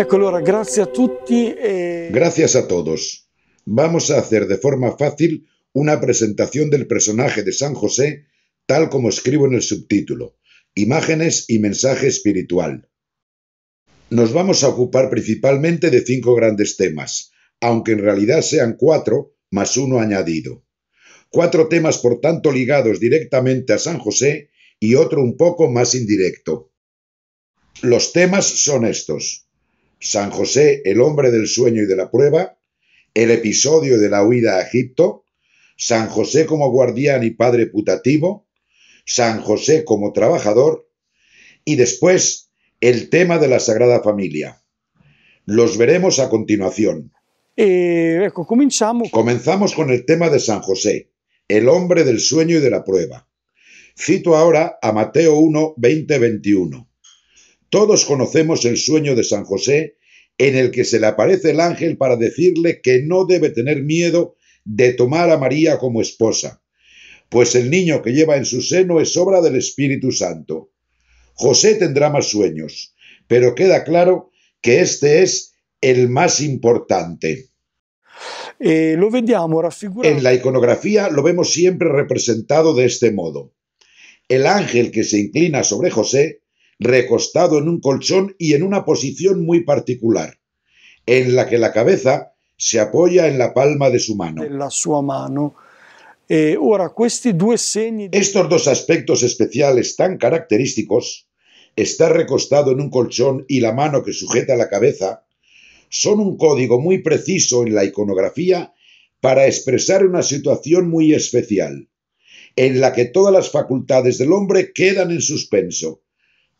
E Gracias a todos. Vamos a hacer de forma fácil una presentación del personaje de San José, tal como escribo en el subtítulo, Imágenes y mensaje espiritual. Nos vamos a ocupar principalmente de cinco grandes temas, aunque en realidad sean cuatro más uno añadido. Cuatro temas, por tanto, ligados directamente a San José y otro un poco más indirecto. Los temas son estos. San José, el hombre del sueño y de la prueba, el episodio de la huida a Egipto, San José como guardián y padre putativo, San José como trabajador y después el tema de la Sagrada Familia. Los veremos a continuación. Eh, comenzamos. Comenzamos con el tema de San José, el hombre del sueño y de la prueba. Cito ahora a Mateo 1, 20, 21. Todos conocemos el sueño de San José en el que se le aparece el ángel para decirle que no debe tener miedo de tomar a María como esposa, pues el niño que lleva en su seno es obra del Espíritu Santo. José tendrá más sueños, pero queda claro que este es el más importante. Eh, en la iconografía lo vemos siempre representado de este modo. El ángel que se inclina sobre José recostado en un colchón y en una posición muy particular, en la que la cabeza se apoya en la palma de su mano. La mano. E Estos dos aspectos especiales tan característicos, estar recostado en un colchón y la mano que sujeta la cabeza, son un código muy preciso en la iconografía para expresar una situación muy especial, en la que todas las facultades del hombre quedan en suspenso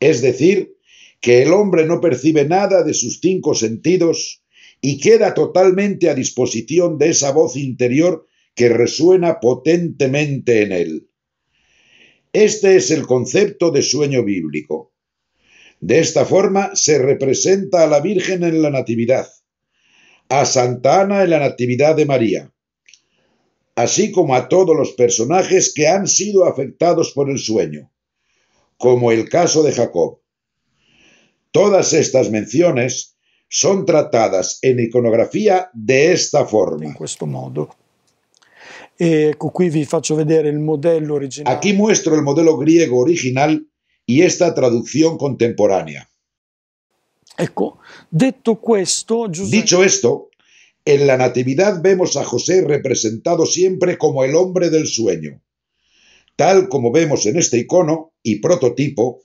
es decir, que el hombre no percibe nada de sus cinco sentidos y queda totalmente a disposición de esa voz interior que resuena potentemente en él. Este es el concepto de sueño bíblico. De esta forma se representa a la Virgen en la Natividad, a Santa Ana en la Natividad de María, así como a todos los personajes que han sido afectados por el sueño como el caso de Jacob. Todas estas menciones son tratadas en iconografía de esta forma. E faccio vedere il modello originale. Aquí muestro el modelo griego original y esta traducción contemporánea. Dicho esto, en la Natividad vemos a José representado siempre como el hombre del sueño tal como vemos en este icono y prototipo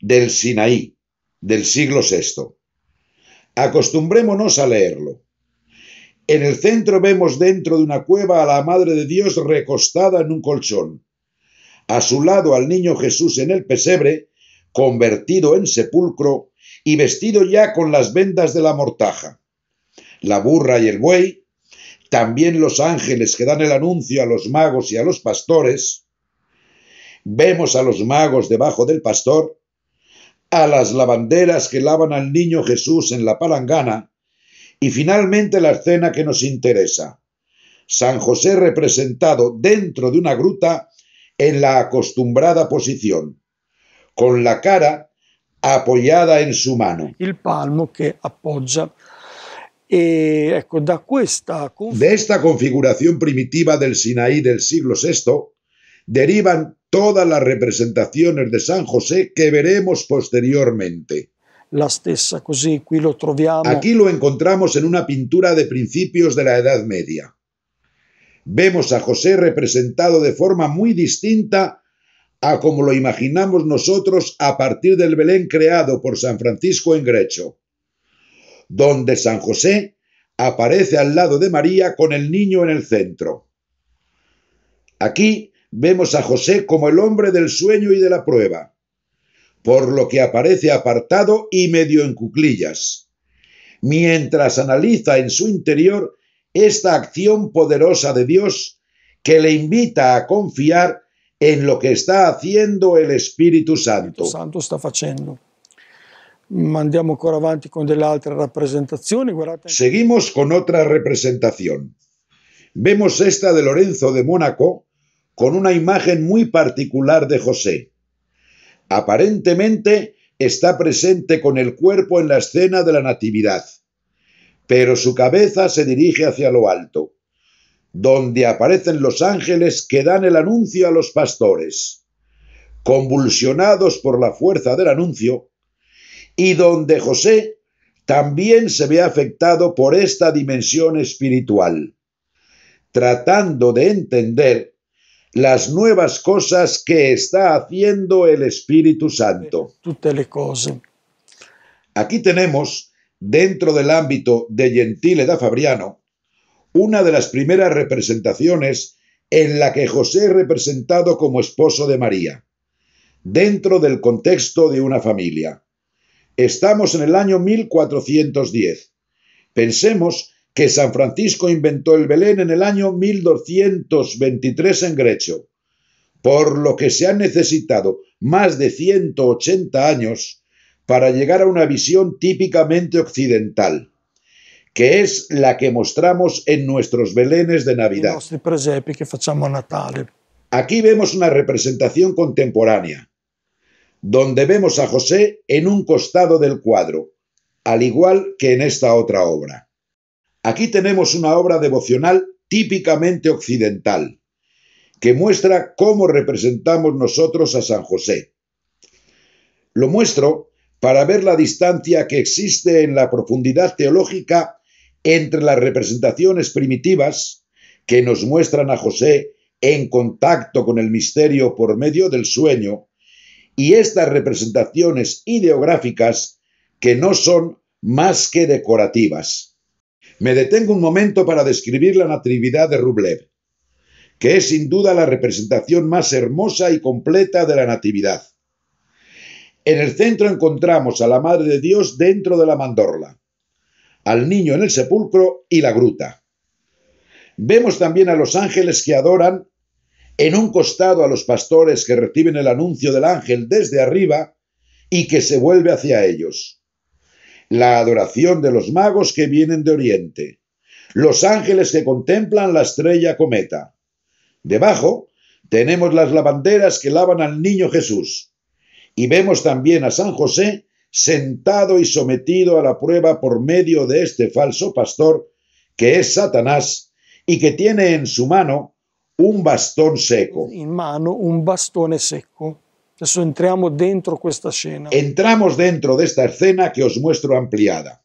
del Sinaí del siglo VI. Acostumbrémonos a leerlo. En el centro vemos dentro de una cueva a la Madre de Dios recostada en un colchón, a su lado al niño Jesús en el pesebre, convertido en sepulcro y vestido ya con las vendas de la mortaja. La burra y el buey, también los ángeles que dan el anuncio a los magos y a los pastores, Vemos a los magos debajo del pastor, a las lavanderas que lavan al niño Jesús en la palangana y finalmente la escena que nos interesa. San José representado dentro de una gruta en la acostumbrada posición, con la cara apoyada en su mano. El palmo que apoya. E, de esta configuración primitiva del Sinaí del siglo VI derivan todas las representaciones de San José que veremos posteriormente. Aquí lo encontramos en una pintura de principios de la Edad Media. Vemos a José representado de forma muy distinta a como lo imaginamos nosotros a partir del Belén creado por San Francisco en Grecho, donde San José aparece al lado de María con el niño en el centro. Aquí vemos a José como el hombre del sueño y de la prueba, por lo que aparece apartado y medio en cuclillas, mientras analiza en su interior esta acción poderosa de Dios que le invita a confiar en lo que está haciendo el Espíritu Santo. Santo está avanti con delle altre Guardate. Seguimos con otra representación. Vemos esta de Lorenzo de Mónaco, con una imagen muy particular de José. Aparentemente está presente con el cuerpo en la escena de la Natividad, pero su cabeza se dirige hacia lo alto, donde aparecen los ángeles que dan el anuncio a los pastores, convulsionados por la fuerza del anuncio, y donde José también se ve afectado por esta dimensión espiritual, tratando de entender las nuevas cosas que está haciendo el Espíritu Santo. Aquí tenemos, dentro del ámbito de Gentile da Fabriano, una de las primeras representaciones en la que José es representado como esposo de María, dentro del contexto de una familia. Estamos en el año 1410. Pensemos que San Francisco inventó el Belén en el año 1223 en Grecho, por lo que se han necesitado más de 180 años para llegar a una visión típicamente occidental, que es la que mostramos en nuestros belenes de Navidad. Aquí vemos una representación contemporánea, donde vemos a José en un costado del cuadro, al igual que en esta otra obra. Aquí tenemos una obra devocional típicamente occidental, que muestra cómo representamos nosotros a San José. Lo muestro para ver la distancia que existe en la profundidad teológica entre las representaciones primitivas que nos muestran a José en contacto con el misterio por medio del sueño y estas representaciones ideográficas que no son más que decorativas. Me detengo un momento para describir la Natividad de Rublev, que es sin duda la representación más hermosa y completa de la Natividad. En el centro encontramos a la Madre de Dios dentro de la mandorla, al niño en el sepulcro y la gruta. Vemos también a los ángeles que adoran, en un costado a los pastores que reciben el anuncio del ángel desde arriba y que se vuelve hacia ellos la adoración de los magos que vienen de Oriente, los ángeles que contemplan la estrella cometa. Debajo tenemos las lavanderas que lavan al niño Jesús, y vemos también a San José sentado y sometido a la prueba por medio de este falso pastor, que es Satanás, y que tiene en su mano un bastón seco. En mano un bastón seco. Entramos dentro de esta escena que os muestro ampliada.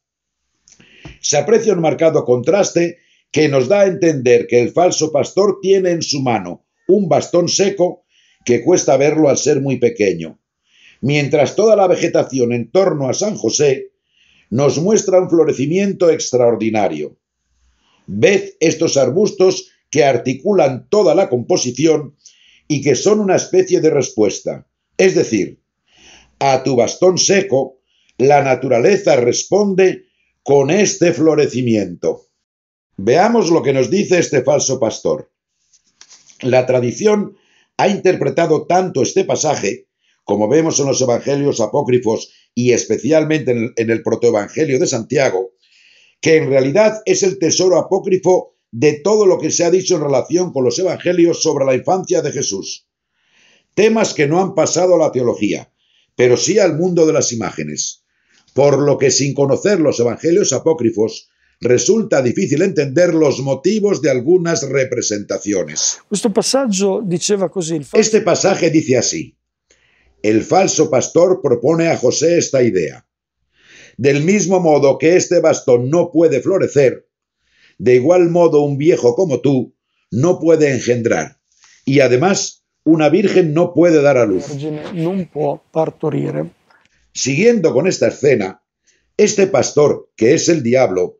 Se aprecia un marcado contraste que nos da a entender que el falso pastor tiene en su mano un bastón seco que cuesta verlo al ser muy pequeño, mientras toda la vegetación en torno a San José nos muestra un florecimiento extraordinario. Ved estos arbustos que articulan toda la composición y que son una especie de respuesta. Es decir, a tu bastón seco, la naturaleza responde con este florecimiento. Veamos lo que nos dice este falso pastor. La tradición ha interpretado tanto este pasaje, como vemos en los evangelios apócrifos y especialmente en el, protoevangelio de Santiago, que en realidad es el tesoro apócrifo de todo lo que se ha dicho en relación con los evangelios sobre la infancia de Jesús temas que no han pasado a la teología, pero sí al mundo de las imágenes, por lo que sin conocer los evangelios apócrifos, resulta difícil entender los motivos de algunas representaciones. Este pasaje dice así. El falso pastor propone a José esta idea. Del mismo modo que este bastón no puede florecer, de igual modo un viejo como tú no puede engendrar. Y además una virgen no puede dar a luz. Siguiendo con esta escena, este pastor, que es el diablo,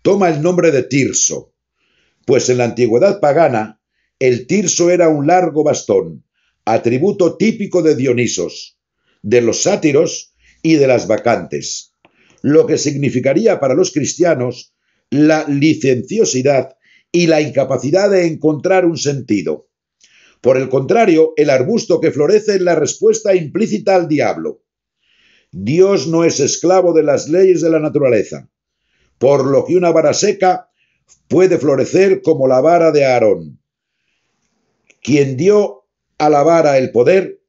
toma el nombre de Tirso, pues en la antigüedad pagana, el Tirso era un largo bastón, atributo típico de Dionisos, de los sátiros y de las vacantes, lo que significaría para los cristianos la licenciosidad y la incapacidad de encontrar un sentido. Por el contrario, el arbusto que florece es la respuesta implícita al diablo. Dios no es esclavo de las leyes de la naturaleza, por lo que una vara seca puede florecer como la vara de Aarón. Quien dio a la vara el poder,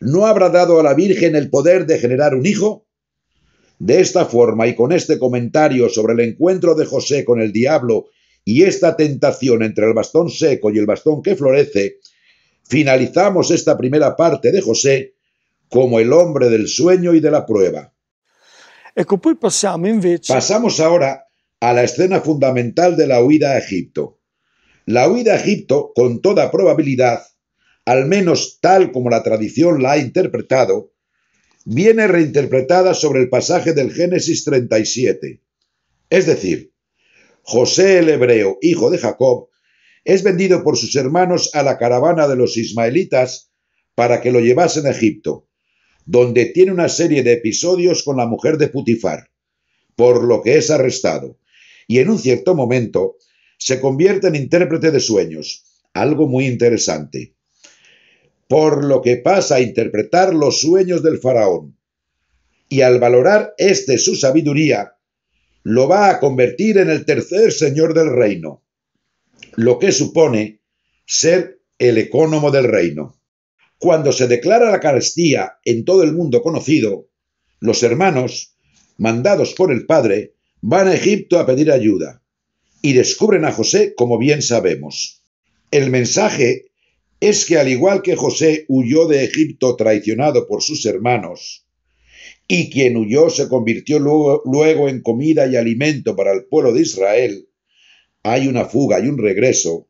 ¿no habrá dado a la Virgen el poder de generar un hijo? De esta forma y con este comentario sobre el encuentro de José con el diablo y esta tentación entre el bastón seco y el bastón que florece, finalizamos esta primera parte de José como el hombre del sueño y de la prueba. E Pasamos ahora a la escena fundamental de la huida a Egipto. La huida a Egipto, con toda probabilidad, al menos tal como la tradición la ha interpretado, viene reinterpretada sobre el pasaje del Génesis 37. Es decir, José el hebreo, hijo de Jacob, es vendido por sus hermanos a la caravana de los ismaelitas para que lo llevasen a Egipto, donde tiene una serie de episodios con la mujer de Putifar, por lo que es arrestado, y en un cierto momento se convierte en intérprete de sueños, algo muy interesante, por lo que pasa a interpretar los sueños del faraón. Y al valorar este su sabiduría, lo va a convertir en el tercer señor del reino lo que supone ser el ecónomo del reino. Cuando se declara la carestía en todo el mundo conocido, los hermanos, mandados por el Padre, van a Egipto a pedir ayuda y descubren a José como bien sabemos. El mensaje es que al igual que José huyó de Egipto traicionado por sus hermanos, y quien huyó se convirtió luego, luego, en comida y alimento para el pueblo de Israel, hay una fuga, y un regreso,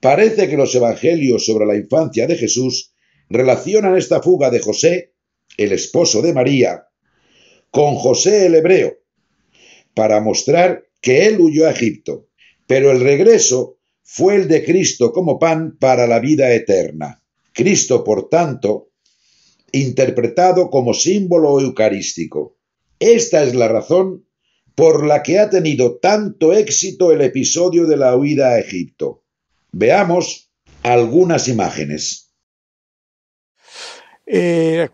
parece que los evangelios sobre la infancia de Jesús relacionan esta fuga de José, el esposo de María, con José el hebreo, para mostrar que él huyó a Egipto, pero el regreso fue el de Cristo como pan para la vida eterna. Cristo, por tanto, interpretado como símbolo eucarístico. Esta es la razón por la que ha tenido tanto éxito el episodio de la huida a Egipto. Veamos algunas imágenes. Eh,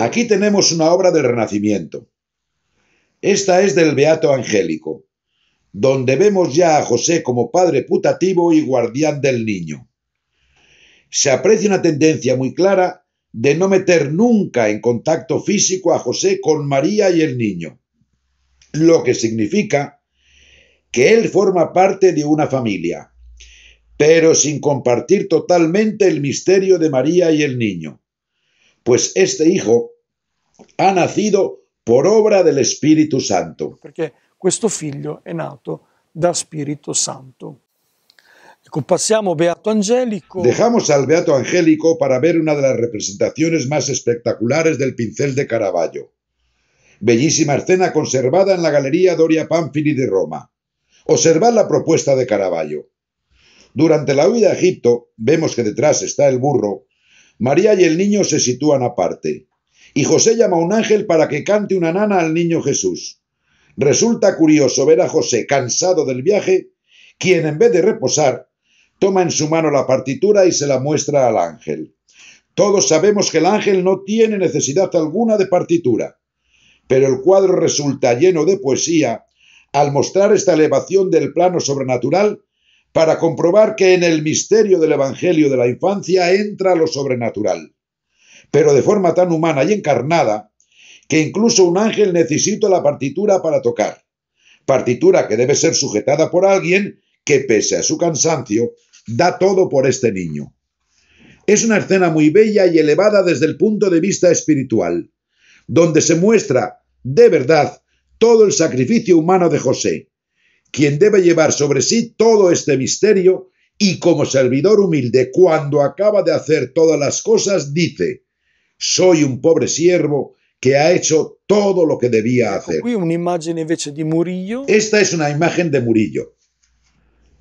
Aquí tenemos una obra del Renacimiento. Esta es del Beato Angélico, donde vemos ya a José como padre putativo y guardián del niño. Se aprecia una tendencia muy clara de no meter nunca en contacto físico a José con María y el niño, lo que significa que él forma parte de una familia, pero sin compartir totalmente el misterio de María y el niño, pues este hijo ha nacido por obra del Espíritu Santo. Porque este figlio nato da Espíritu Santo. Dejamos al Beato Angélico para ver una de las representaciones más espectaculares del pincel de Caravaggio. Bellísima escena conservada en la Galería Doria Pamphili de Roma. Observad la propuesta de Caravaggio. Durante la huida a Egipto, vemos que detrás está el burro, María y el niño se sitúan aparte, y José llama a un ángel para que cante una nana al niño Jesús. Resulta curioso ver a José cansado del viaje, quien en vez de reposar Toma en su mano la partitura y se la muestra al ángel. Todos sabemos que el ángel no tiene necesidad alguna de partitura, pero el cuadro resulta lleno de poesía al mostrar esta elevación del plano sobrenatural para comprobar que en el misterio del Evangelio de la infancia entra lo sobrenatural, pero de forma tan humana y encarnada que incluso un ángel necesita la partitura para tocar, partitura que debe ser sujetada por alguien que, pese a su cansancio, da todo por este niño. Es una escena muy bella y elevada desde el punto de vista espiritual, donde se muestra de verdad todo el sacrificio humano de José, quien debe llevar sobre sí todo este misterio y como servidor humilde, cuando acaba de hacer todas las cosas, dice, soy un pobre siervo que ha hecho todo lo que debía hacer. Esta es una imagen de Murillo.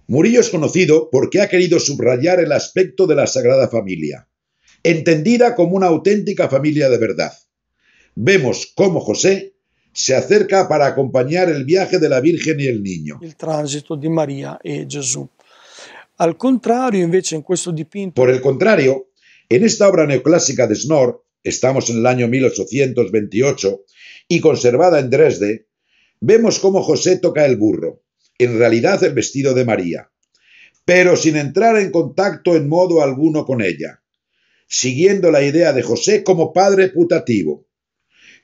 Murillo es conocido porque ha querido subrayar el aspecto de la Sagrada Familia, entendida como una auténtica familia de verdad. Vemos cómo José se acerca para acompañar el viaje de la Virgen y el niño. El tránsito de María y e Jesús. Al contrario, invece, en dipinto... Por el contrario, en esta obra neoclásica de Snor, estamos en el año 1828 y conservada en Dresde, vemos cómo José toca el burro, en realidad el vestido de María, pero sin entrar en contacto en modo alguno con ella, siguiendo la idea de José como padre putativo,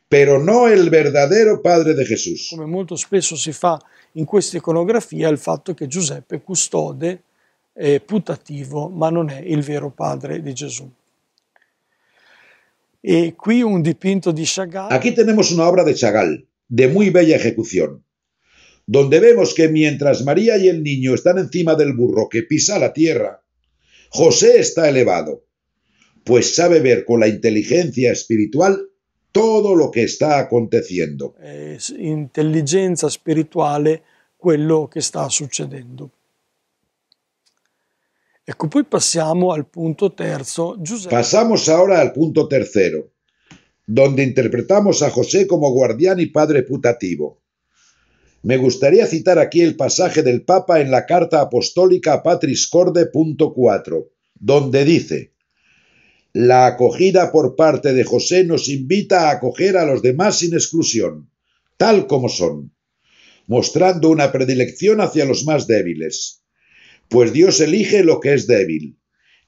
pero no el verdadero padre de Jesús. Como molto spesso si fa in questa iconografia, il fatto che Giuseppe custode e putativo, ma non è il vero padre di Gesù. E qui un dipinto di Chagall. Aquí tenemos una obra de Chagall, de muy bella ejecución donde vemos que mientras María y el niño están encima del burro que pisa la tierra, José está elevado, pues sabe ver con la inteligencia espiritual todo lo que está aconteciendo. Es inteligencia espiritual quello que sta succedendo. al punto terzo. Pasamos ahora al punto tercero, donde interpretamos a José como guardián y padre putativo me gustaría citar aquí el pasaje del Papa en la carta apostólica Patris Corde. donde dice: La acogida por parte de José nos invita a acoger a los demás sin exclusión, tal como son, mostrando una predilección hacia los más débiles. Pues Dios elige lo que es débil.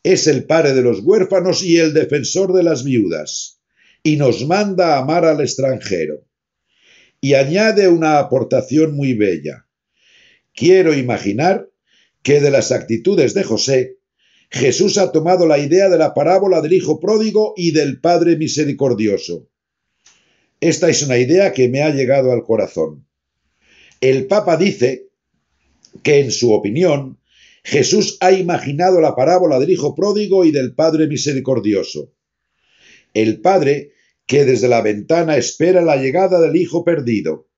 Es el padre de los huérfanos y el defensor de las viudas, y nos manda a amar al extranjero y añade una aportación muy bella. Quiero imaginar que de las actitudes de José, Jesús ha tomado la idea de la parábola del Hijo Pródigo y del Padre Misericordioso. Esta es una idea que me ha llegado al corazón. El Papa dice que, en su opinión, Jesús ha imaginado la parábola del Hijo Pródigo y del Padre Misericordioso. El Padre que desde la ventana espera la llegada del hijo perdido,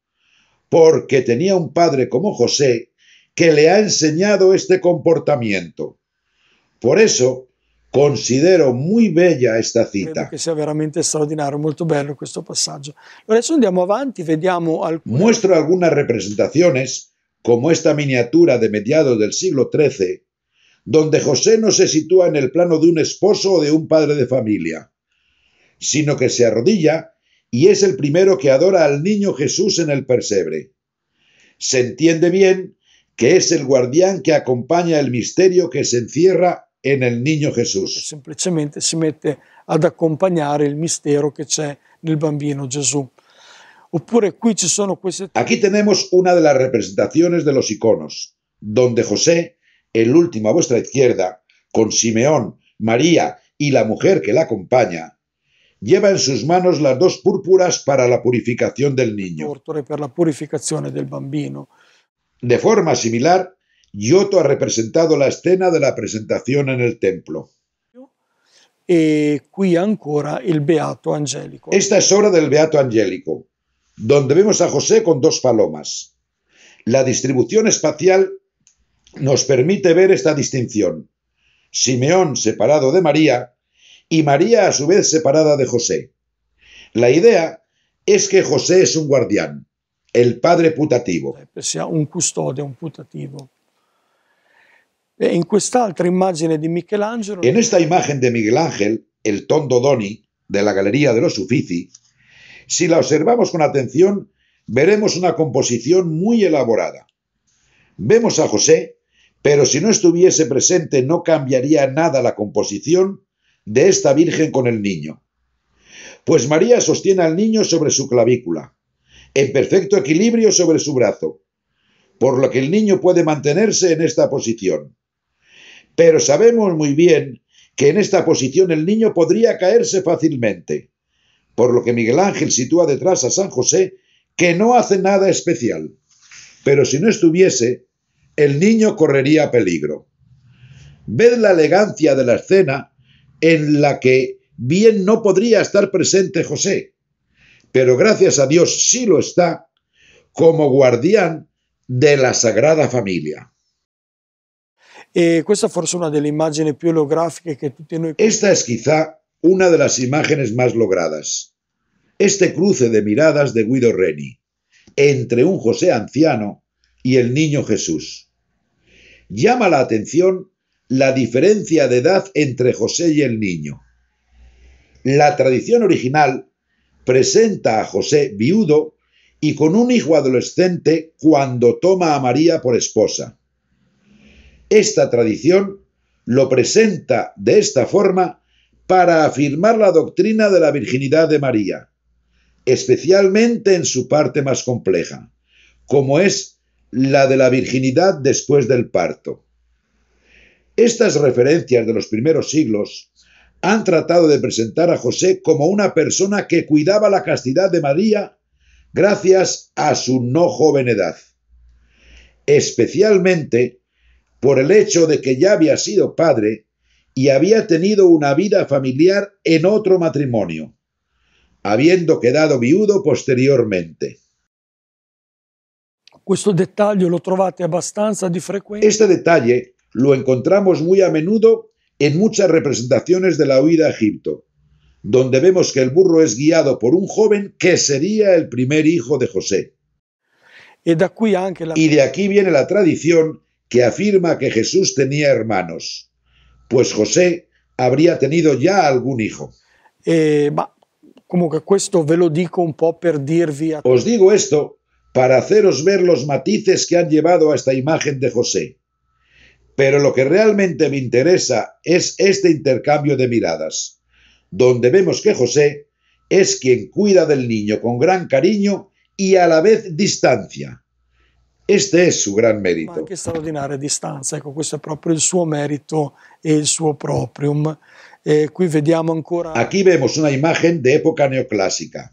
porque tenía un padre como José que le ha enseñado este comportamiento. Por eso considero muy bella esta cita. Que sea extraordinario, bello questo pasaje Ahora, andiamo avanti, vediamo Muestro algunas representaciones, como esta miniatura de mediados del siglo XIII, donde José no se sitúa en el plano de un esposo o de un padre de familia sino que se arrodilla y es el primero que adora al niño Jesús en el persebre. Se entiende bien que es el guardián que acompaña el misterio que se encierra en el niño Jesús. E Simplemente si mete a il misterio che c'è nel bambino Oppure qui Aquí tenemos una de las representaciones de los iconos, donde José, el último a vuestra izquierda, con Simeón, María y la mujer que la acompaña, lleva en sus manos las dos púrpuras para la purificación del niño. De forma similar, Giotto ha representado la escena de la presentación en el templo. el Beato Esta es obra del Beato Angélico, donde vemos a José con dos palomas. La distribución espacial nos permite ver esta distinción. Simeón separado de María y María a su vez separada de José. La idea es que José es un guardián, el padre putativo. Un un putativo. E en esta imagen de Miguel Ángel, el tondo Doni, de la Galería de los Uffizi, si la observamos con atención, veremos una composición muy elaborada. Vemos a José, pero si no estuviese presente no cambiaría nada la composición de esta Virgen con el niño. Pues María sostiene al niño sobre su clavícula, en perfecto equilibrio sobre su brazo, por lo que el niño puede mantenerse en esta posición. Pero sabemos muy bien que en esta posición el niño podría caerse fácilmente, por lo que Miguel Ángel sitúa detrás a San José, que no hace nada especial. Pero si no estuviese, el niño correría peligro. Ved la elegancia de la escena en la que bien no podría estar presente José, pero gracias a Dios sí lo está como guardián de la Sagrada Familia. Eh, Esta es quizá una de las imágenes más logradas. Este cruce de miradas de Guido Reni entre un José anciano y el niño Jesús. Llama la atención la diferencia de edad entre José y el niño. La tradición original presenta a José viudo y con un hijo adolescente cuando toma a María por esposa. Esta tradición lo presenta de esta forma para afirmar la doctrina de la virginidad de María, especialmente en su parte más compleja, como es la de la virginidad después del parto. Estas referencias de los primeros siglos han tratado de presentar a José como una persona que cuidaba la castidad de María gracias a su no joven edad, especialmente por el hecho de que ya había sido padre y había tenido una vida familiar en otro matrimonio, habiendo quedado viudo posteriormente. detalle lo Este detalle lo encontramos muy a menudo en muchas representaciones de la huida a Egipto, donde vemos que el burro es guiado por un joven que sería el primer hijo de José. E y de aquí viene la tradición que afirma que Jesús tenía hermanos, pues José habría tenido ya algún hijo. Os digo esto para haceros ver los matices que han llevado a esta imagen de José pero lo que realmente me interesa es este intercambio de miradas, donde vemos que José es quien cuida del niño con gran cariño y a la vez distancia. Este es su gran mérito. ecco, questo proprio il suo merito e e Aquí vemos una imagen de época neoclásica,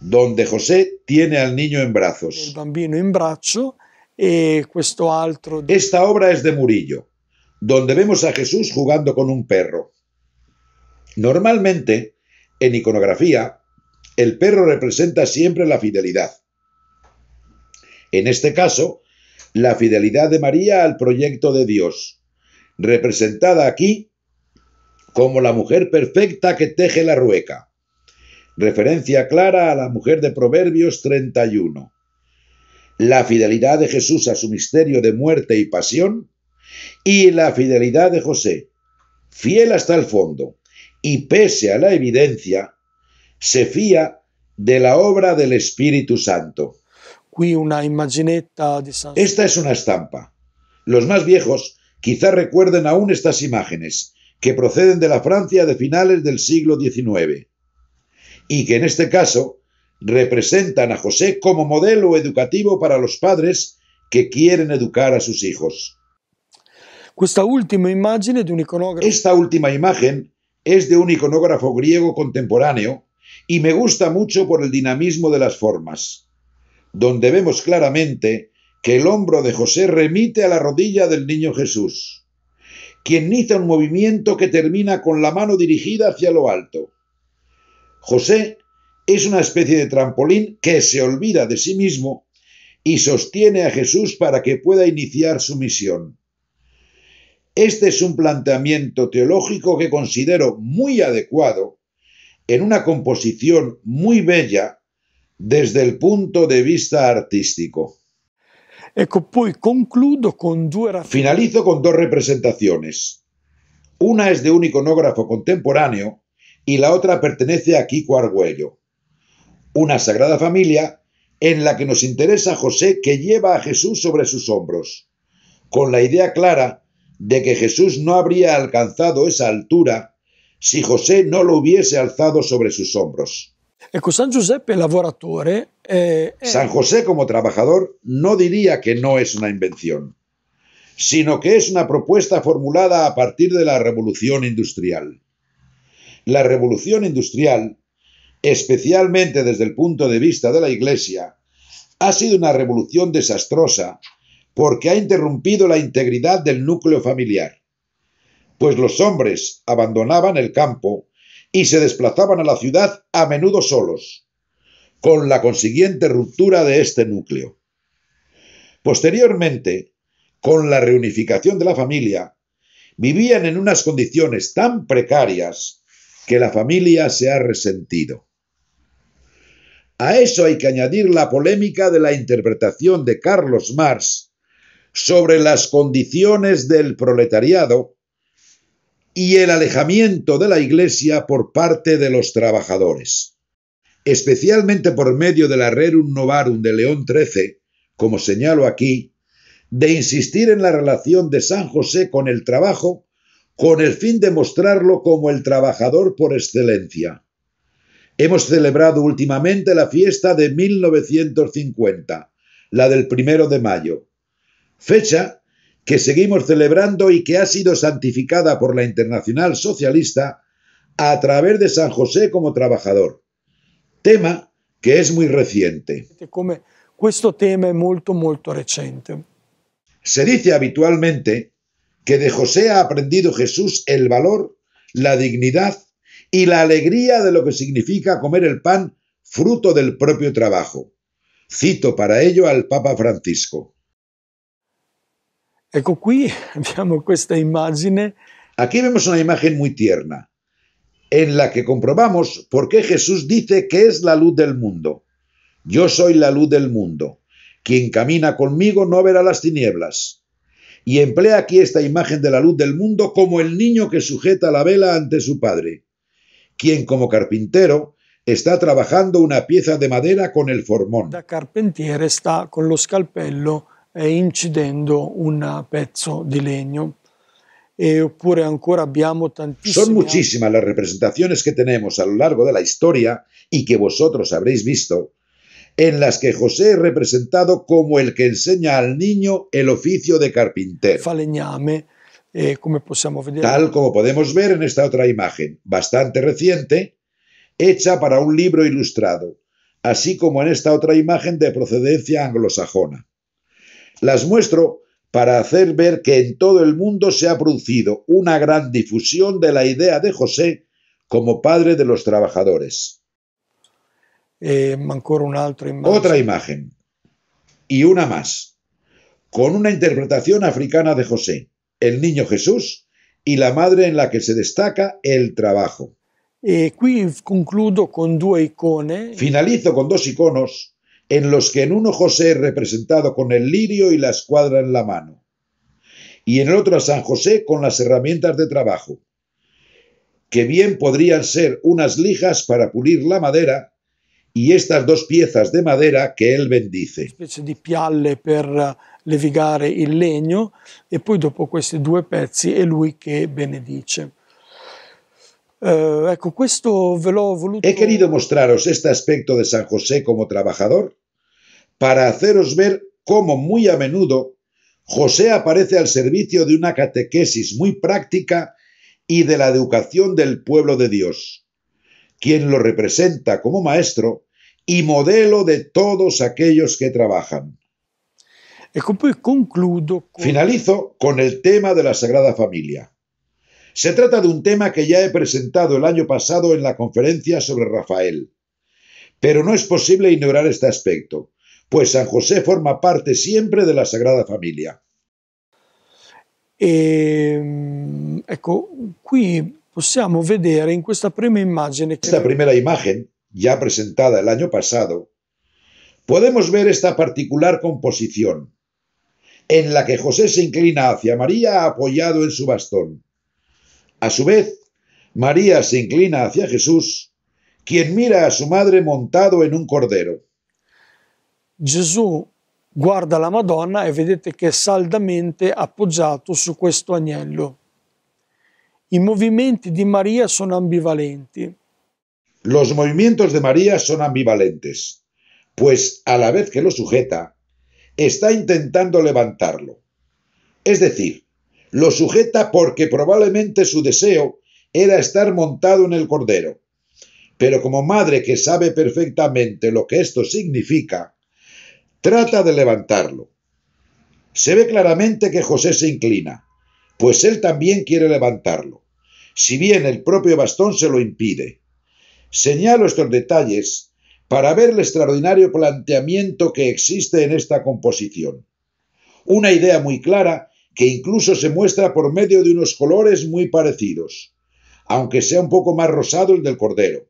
donde José tiene al niño en brazos. El bambino en brazo eh, Esta obra es de Murillo, donde vemos a Jesús jugando con un perro. Normalmente, en iconografía, el perro representa siempre la fidelidad. En este caso, la fidelidad de María al proyecto de Dios, representada aquí como la mujer perfecta que teje la rueca. Referencia clara a la mujer de Proverbios 31 la fidelidad de Jesús a su misterio de muerte y pasión y la fidelidad de José, fiel hasta el fondo y pese a la evidencia, se fía de la obra del Espíritu Santo. Esta es una estampa. Los más viejos quizá recuerden aún estas imágenes, que proceden de la Francia de finales del siglo XIX, y que en este caso representan a José como modelo educativo para los padres que quieren educar a sus hijos. Esta última imagen es de un iconógrafo griego contemporáneo y me gusta mucho por el dinamismo de las formas, donde vemos claramente que el hombro de José remite a la rodilla del niño Jesús, quien inicia un movimiento que termina con la mano dirigida hacia lo alto. José es una especie de trampolín que se olvida de sí mismo y sostiene a Jesús para que pueda iniciar su misión. Este es un planteamiento teológico que considero muy adecuado en una composición muy bella desde el punto de vista artístico. Finalizo con dos representaciones. Una es de un iconógrafo contemporáneo y la otra pertenece a Kiko Argüello una sagrada familia en la que nos interesa José que lleva a Jesús sobre sus hombros, con la idea clara de que Jesús no habría alcanzado esa altura si José no lo hubiese alzado sobre sus hombros. E San Giuseppe eh, eh, San José como trabajador no diría que no es una invención, sino que es una propuesta formulada a partir de la revolución industrial. La revolución industrial especialmente desde el punto de vista de la Iglesia, ha sido una revolución desastrosa porque ha interrumpido la integridad del núcleo familiar, pues los hombres abandonaban el campo y se desplazaban a la ciudad a menudo solos, con la consiguiente ruptura de este núcleo. Posteriormente, con la reunificación de la familia, vivían en unas condiciones tan precarias que la familia se ha resentido. A eso hay que añadir la polémica de la interpretación de Carlos Marx sobre las condiciones del proletariado y el alejamiento de la Iglesia por parte de los trabajadores, especialmente por medio de la Rerum Novarum de León XIII, como señalo aquí, de insistir en la relación de San José con el trabajo con el fin de mostrarlo como el trabajador por excelencia. Hemos celebrado últimamente la fiesta de 1950, la del primero de mayo, fecha que seguimos celebrando y que ha sido santificada por la Internacional Socialista a través de San José como trabajador, tema que es muy reciente. Se dice habitualmente que de José ha aprendido Jesús el valor, la dignidad y la alegría de lo que significa comer el pan fruto del propio trabajo. Cito para ello al Papa Francisco. Ecco qui abbiamo questa immagine. Aquí vemos una imagen muy tierna, en la que comprobamos por qué Jesús dice que es la luz del mundo. Yo soy la luz del mundo. Quien camina conmigo no verá las tinieblas. Y emplea aquí esta imagen de la luz del mundo como el niño que sujeta la vela ante su padre quien como carpintero está trabajando una pieza de madera con el formón. Da carpentiere sta con lo scalpello e incidendo un pezzo di legno. E oppure ancora abbiamo tantissime... Son muchísimas las representaciones que tenemos a lo largo de la historia y que vosotros habréis visto, en las que José es representado como el que enseña al niño el oficio de carpintero. Falegname eh, Tal como podemos ver en esta otra imagen, bastante reciente, hecha para un libro ilustrado, así como en esta otra imagen de procedencia anglosajona. Las muestro para hacer ver que en todo el mundo se ha producido una gran difusión de la idea de José como padre de los trabajadores. Eh, otra imagen. Y una más. Con una interpretación africana de José, el niño Jesús y la madre en la que se destaca el trabajo. E Finalizo con dos iconos en los que en uno José es representado con el lirio y la escuadra en la mano, y en el otro a San José con las herramientas de trabajo, que bien podrían ser unas lijas para pulir la madera y estas dos piezas de madera que él bendice. di pialle per levigare il legno y e poi dopo questi due pezzi è lui che benedice. Eh, He querido mostraros este aspecto de San José como trabajador para haceros ver cómo muy a menudo José aparece al servicio de una catequesis muy práctica y de la educación del pueblo de Dios quien lo representa como maestro y modelo de todos aquellos que trabajan. E Finalizo con el tema de la Sagrada Familia. Se trata de un tema que ya he presentado el año pasado en la conferencia sobre Rafael. Pero no es posible ignorar este aspecto, pues San José forma parte siempre de la Sagrada Familia. Ehm, possiamo vedere in questa prima immagine. Esta primera imagen, ya presentada el año pasado, podemos ver esta particular composición en la che José se inclina hacia Maria apoyado in su bastone. A su vez, Maria se inclina hacia Jesús, quien mira a su madre montato in un cordero. Gesù guarda la Madonna e vedete che è saldamente appoggiato su questo agnello. Los movimientos de María son ambivalentes, pues a la vez que lo sujeta, está intentando levantarlo. Es decir, lo sujeta porque probablemente su deseo era estar montado en el cordero. Pero como madre que sabe perfectamente lo que esto significa, trata de levantarlo. Se ve claramente que José se inclina, pues él también quiere levantarlo si bien el propio bastón se lo impide. Señalo estos detalles para ver el extraordinario planteamiento que existe en esta composición. Una idea muy clara que incluso se muestra por medio de unos colores muy parecidos, aunque sea un poco más rosado el del cordero.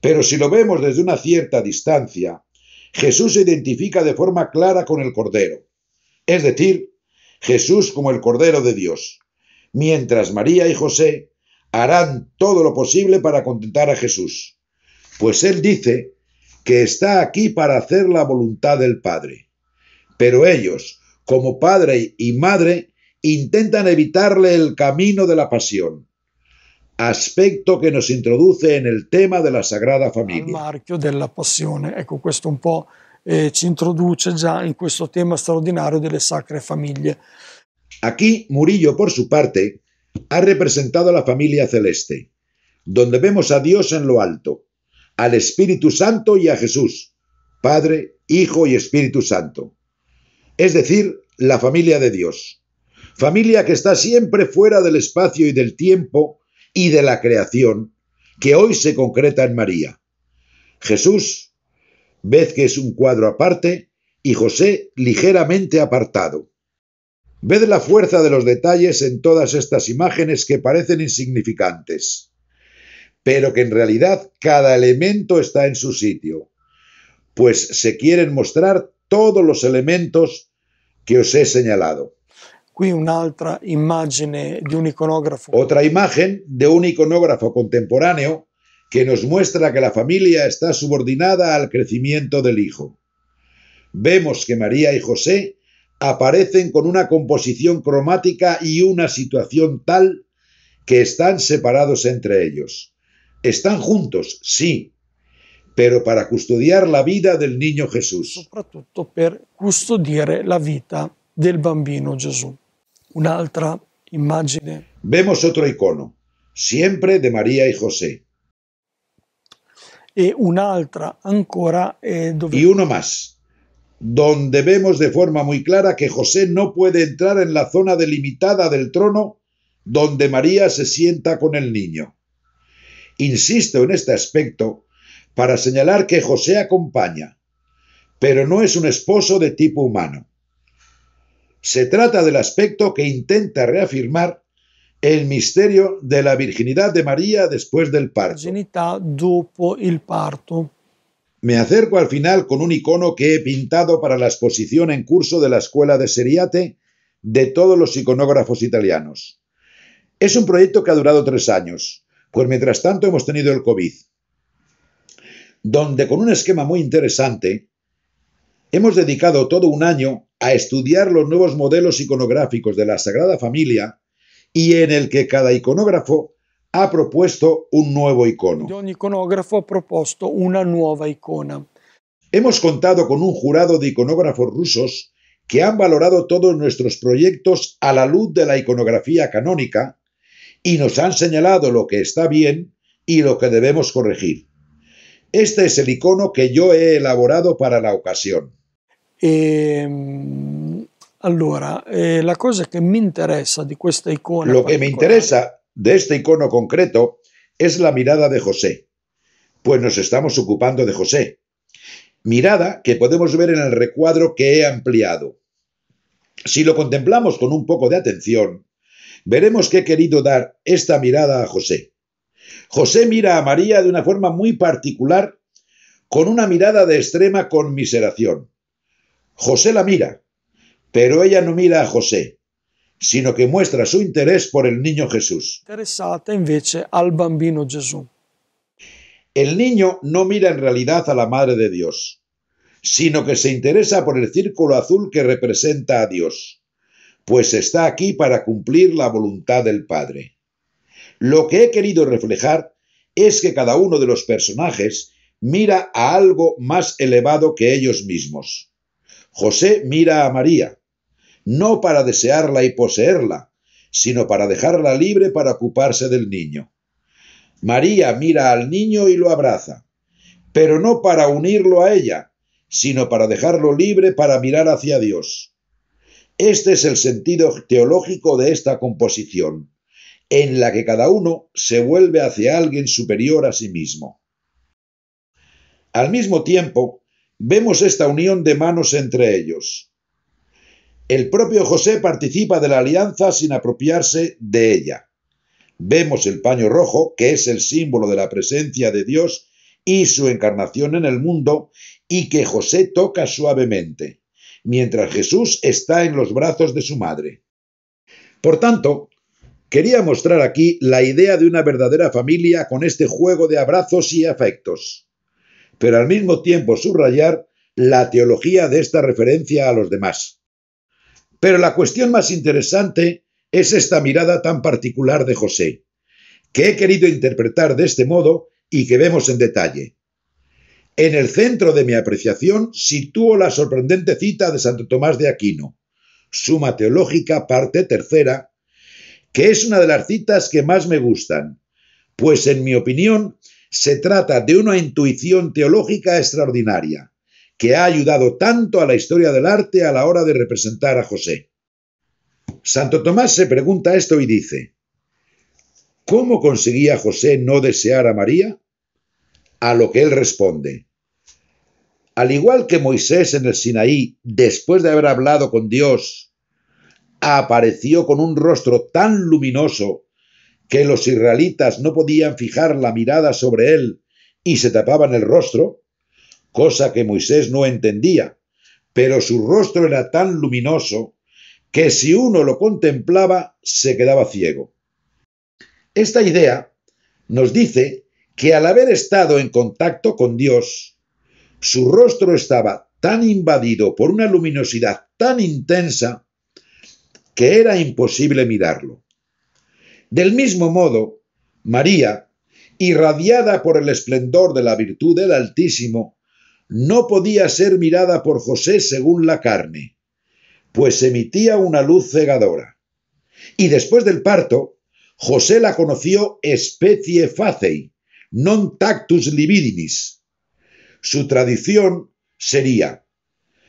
Pero si lo vemos desde una cierta distancia, Jesús se identifica de forma clara con el cordero, es decir, Jesús como el cordero de Dios, mientras María y José harán todo lo posible para contentar a Jesús, pues Él dice que está aquí para hacer la voluntad del Padre. Pero ellos, como padre y madre, intentan evitarle el camino de la pasión, aspecto que nos introduce en el tema de la Sagrada Familia. Marco marchio la pasión. ecco esto un po' eh, ci introduce già in questo tema straordinario delle Sacre Famiglie. Aquí Murillo, por su parte, ha representado a la familia celeste, donde vemos a Dios en lo alto, al Espíritu Santo y a Jesús, Padre, Hijo y Espíritu Santo. Es decir, la familia de Dios. Familia que está siempre fuera del espacio y del tiempo y de la creación, que hoy se concreta en María. Jesús, vez que es un cuadro aparte, y José ligeramente apartado. Ved la fuerza de los detalles en todas estas imágenes que parecen insignificantes, pero que en realidad cada elemento está en su sitio, pues se quieren mostrar todos los elementos que os he señalado. una otra imagen de un iconógrafo. Otra imagen de un iconógrafo contemporáneo que nos muestra que la familia está subordinada al crecimiento del hijo. Vemos que María y José aparecen con una composición cromática y una situación tal que están separados entre ellos. Están juntos, sí, pero para custodiar la vida del niño Jesús. Soprattutto per custodire la vita del bambino Gesù. Un'altra immagine. Vemos otro icono, siempre de María y José. E un'altra ancora eh, Y uno más donde vemos de forma muy clara que José no puede entrar en la zona delimitada del trono donde María se sienta con el niño. Insisto en este aspecto para señalar que José acompaña, pero no es un esposo de tipo humano. Se trata del aspecto que intenta reafirmar el misterio de la virginidad de María después del parto. parto. Me acerco al final con un icono que he pintado para la exposición en curso de la Escuela de Seriate de todos los iconógrafos italianos. Es un proyecto que ha durado tres años, pues mientras tanto hemos tenido el COVID, donde con un esquema muy interesante hemos dedicado todo un año a estudiar los nuevos modelos iconográficos de la Sagrada Familia y en el que cada iconógrafo ha propuesto un nuevo icono. Un iconógrafo ha propuesto una nueva icona. Hemos contado con un jurado de iconógrafos rusos que han valorado todos nuestros proyectos a la luz de la iconografía canónica y nos han señalado lo que está bien y lo que debemos corregir. Este es el icono que yo he elaborado para la ocasión. Em, allora, eh, la cosa que me interesa de esta icona. Lo que me interesa de este icono concreto es la mirada de José, pues nos estamos ocupando de José. Mirada que podemos ver en el recuadro que he ampliado. Si lo contemplamos con un poco de atención, veremos que he querido dar esta mirada a José. José mira a María de una forma muy particular, con una mirada de extrema conmiseración. José la mira, pero ella no mira a José, sino que muestra su interés por el niño Jesús. al bambino El niño no mira en realidad a la Madre de Dios, sino que se interesa por el círculo azul que representa a Dios, pues está aquí para cumplir la voluntad del Padre. Lo que he querido reflejar es que cada uno de los personajes mira a algo más elevado que ellos mismos. José mira a María, no para desearla y poseerla, sino para dejarla libre para ocuparse del niño. María mira al niño y lo abraza, pero no para unirlo a ella, sino para dejarlo libre para mirar hacia Dios. Este es el sentido teológico de esta composición, en la que cada uno se vuelve hacia alguien superior a sí mismo. Al mismo tiempo, vemos esta unión de manos entre ellos. El propio José participa de la alianza sin apropiarse de ella. Vemos el paño rojo, que es el símbolo de la presencia de Dios y su encarnación en el mundo, y que José toca suavemente, mientras Jesús está en los brazos de su madre. Por tanto, quería mostrar aquí la idea de una verdadera familia con este juego de abrazos y afectos, pero al mismo tiempo subrayar la teología de esta referencia a los demás. Pero la cuestión más interesante es esta mirada tan particular de José, que he querido interpretar de este modo y que vemos en detalle. En el centro de mi apreciación sitúo la sorprendente cita de Santo Tomás de Aquino, Suma Teológica, parte tercera, que es una de las citas que más me gustan, pues en mi opinión se trata de una intuición teológica extraordinaria, que ha ayudado tanto a la historia del arte a la hora de representar a José. Santo Tomás se pregunta esto y dice, ¿cómo conseguía José no desear a María? A lo que él responde, al igual que Moisés en el Sinaí, después de haber hablado con Dios, apareció con un rostro tan luminoso que los israelitas no podían fijar la mirada sobre él y se tapaban el rostro, cosa que Moisés no entendía, pero su rostro era tan luminoso que si uno lo contemplaba se quedaba ciego. Esta idea nos dice que al haber estado en contacto con Dios, su rostro estaba tan invadido por una luminosidad tan intensa que era imposible mirarlo. Del mismo modo, María, irradiada por el esplendor de la virtud del Altísimo, no podía ser mirada por José según la carne, pues emitía una luz cegadora. Y después del parto, José la conoció especie facei, non tactus libidinis. Su tradición sería,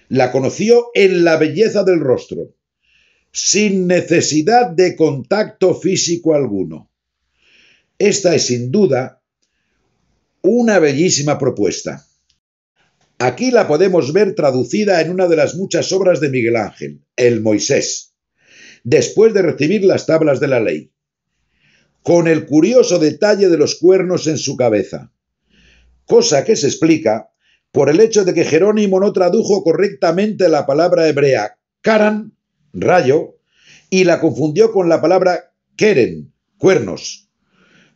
la conoció en la belleza del rostro, sin necesidad de contacto físico alguno. Esta es sin duda una bellísima propuesta Aquí la podemos ver traducida en una de las muchas obras de Miguel Ángel, el Moisés, después de recibir las tablas de la ley, con el curioso detalle de los cuernos en su cabeza, cosa que se explica por el hecho de que Jerónimo no tradujo correctamente la palabra hebrea karan, rayo, y la confundió con la palabra keren, cuernos,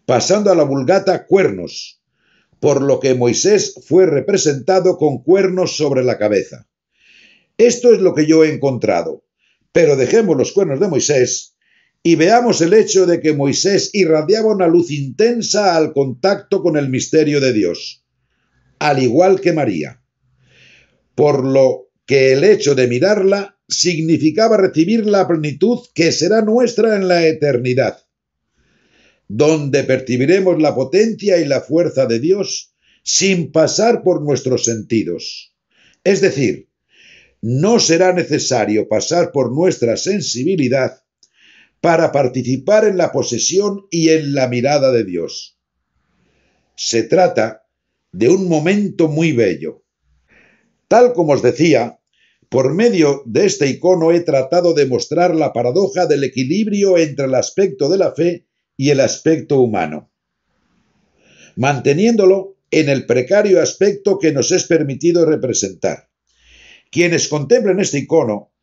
pasando a la vulgata cuernos por lo que Moisés fue representado con cuernos sobre la cabeza. Esto es lo que yo he encontrado, pero dejemos los cuernos de Moisés y veamos el hecho de que Moisés irradiaba una luz intensa al contacto con el misterio de Dios, al igual que María, por lo que el hecho de mirarla significaba recibir la plenitud que será nuestra en la eternidad donde percibiremos la potencia y la fuerza de Dios sin pasar por nuestros sentidos. Es decir, no será necesario pasar por nuestra sensibilidad para participar en la posesión y en la mirada de Dios. Se trata de un momento muy bello. Tal como os decía, por medio de este icono he tratado de mostrar la paradoja del equilibrio entre el aspecto de la fe y el aspecto humano, manteniéndolo en el precario aspecto que nos es permitido representar. Quienes contemplan este icono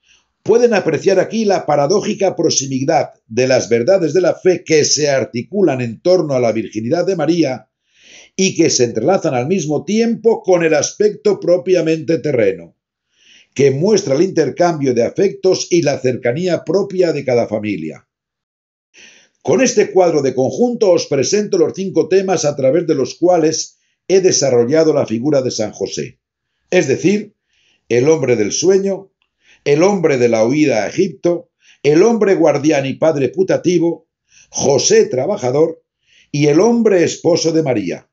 pueden apreciar aquí la paradójica proximidad de las verdades de la fe que se articulan en torno a la virginidad de María y que se entrelazan al mismo tiempo con el aspecto propiamente terreno, que muestra el intercambio de afectos y la cercanía propia de cada familia. Con este cuadro de conjunto os presento los cinco temas a través de los cuales he desarrollado la figura de San José, es decir, el hombre del sueño, el hombre de la huida a Egipto, el hombre guardián y padre putativo, José trabajador y el hombre esposo de María,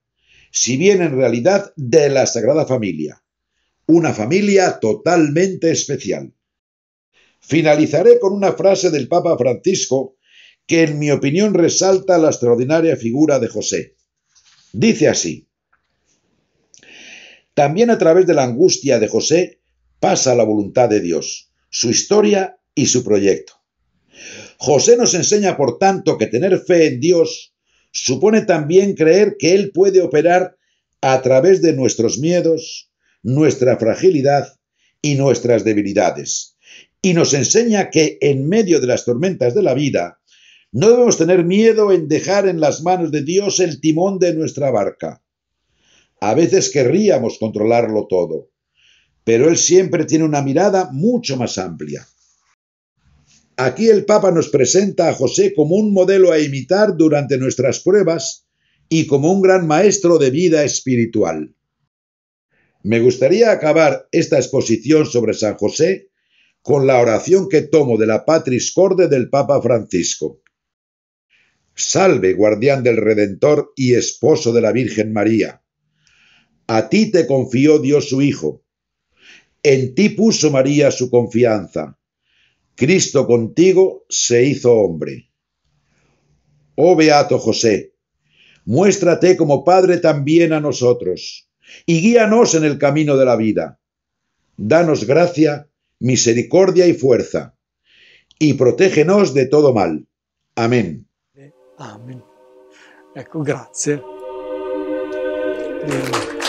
si bien en realidad de la Sagrada Familia, una familia totalmente especial. Finalizaré con una frase del Papa Francisco que en mi opinión resalta la extraordinaria figura de José. Dice así, también a través de la angustia de José pasa la voluntad de Dios, su historia y su proyecto. José nos enseña, por tanto, que tener fe en Dios supone también creer que Él puede operar a través de nuestros miedos, nuestra fragilidad y nuestras debilidades. Y nos enseña que en medio de las tormentas de la vida, no debemos tener miedo en dejar en las manos de Dios el timón de nuestra barca. A veces querríamos controlarlo todo, pero Él siempre tiene una mirada mucho más amplia. Aquí el Papa nos presenta a José como un modelo a imitar durante nuestras pruebas y como un gran maestro de vida espiritual. Me gustaría acabar esta exposición sobre San José con la oración que tomo de la Patris Corde del Papa Francisco. Salve, guardián del Redentor y esposo de la Virgen María. A ti te confió Dios su Hijo. En ti puso María su confianza. Cristo contigo se hizo hombre. Oh Beato José, muéstrate como Padre también a nosotros y guíanos en el camino de la vida. Danos gracia, misericordia y fuerza, y protégenos de todo mal. Amén. Amen. Ecco, grazie. Eh,